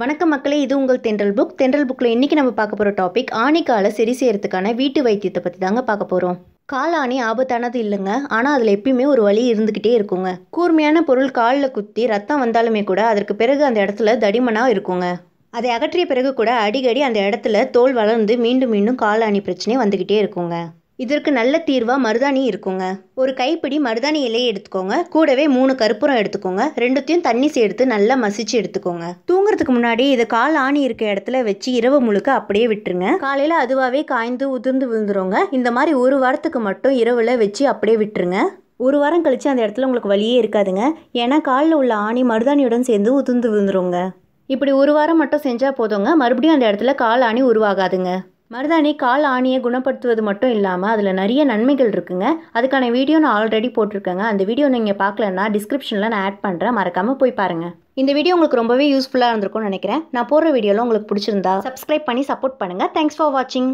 வணக்கம் மக்களே இது உங்கள் தென்றல் புக் தென்றல் புக்கில் இன்றைக்கி நம்ம பார்க்க போகிற டாபிக் காலை சரி செய்கிறதுக்கான வீட்டு வைத்தியத்தை பற்றி தாங்க பார்க்க போகிறோம் காலாணி ஆபத்தானது இல்லைங்க ஆனால் அதில் எப்பயுமே ஒரு வழி இருந்துக்கிட்டே இருக்குங்க கூர்மையான பொருள் காலில் குத்தி ரத்தம் வந்தாலுமே கூட அதற்கு பிறகு அந்த இடத்துல தடிமனாக இருக்குங்க அதை அகற்றிய பிறகு கூட அடிக்கடி அந்த இடத்துல தோல் வளர்ந்து மீண்டும் மீண்டும் காலாணி பிரச்சனை வந்துக்கிட்டே இருக்குங்க இதற்கு நல்ல தீர்வாக மருதாணி இருக்குங்க ஒரு கைப்பிடி மருதாணி இலையை எடுத்துக்கோங்க கூடவே மூணு கருப்பூரம் எடுத்துக்கோங்க ரெண்டுத்தையும் தண்ணி சேர்த்து நல்லா மசிச்சு எடுத்துக்கோங்க தூங்குறதுக்கு முன்னாடி இதை கால் ஆணி இருக்க இடத்துல வச்சு இரவு முழுக்க அப்படியே விட்டுருங்க காலையில் அதுவாகவே காய்ந்து உதிர்ந்து விழுந்துருங்க இந்த மாதிரி ஒரு வாரத்துக்கு மட்டும் இரவில் வச்சு அப்படியே விட்டுருங்க ஒரு வாரம் கழித்து அந்த இடத்துல உங்களுக்கு வழியே இருக்காதுங்க ஏன்னா காலில் உள்ள ஆணி மருதாணியுடன் சேர்ந்து உதிர்ந்து விழுந்துருங்க இப்படி ஒரு வாரம் மட்டும் செஞ்சால் போதுங்க மறுபடியும் அந்த இடத்துல கால் ஆணி உருவாகாதுங்க மருதாணி கால் ஆணியை குணப்படுத்துவது மட்டும் இல்லாமல் அதில் நிறைய நன்மைகள் இருக்குங்க அதுக்கான வீடியோ நான் ஆல்ரெடி போட்டிருக்கேங்க அந்த வீடியோ நீங்கள் பார்க்கலன்னா டிஸ்கிரிப்ஷனில் நான் ஆட் பண்ணுறேன் மறக்காமல் போய் பாருங்கள் இந்த வீடியோ உங்களுக்கு ரொம்பவே யூஸ்ஃபுல்லாக இருந்திருக்கும்னு நினைக்கிறேன் நான் போடுற வீடியோவில் உங்களுக்கு பிடிச்சிருந்தா சப்ஸ்கிரைப் பண்ணி சப்போர்ட் பண்ணுங்கள் தேங்க்ஸ் ஃபார் வாட்சிங்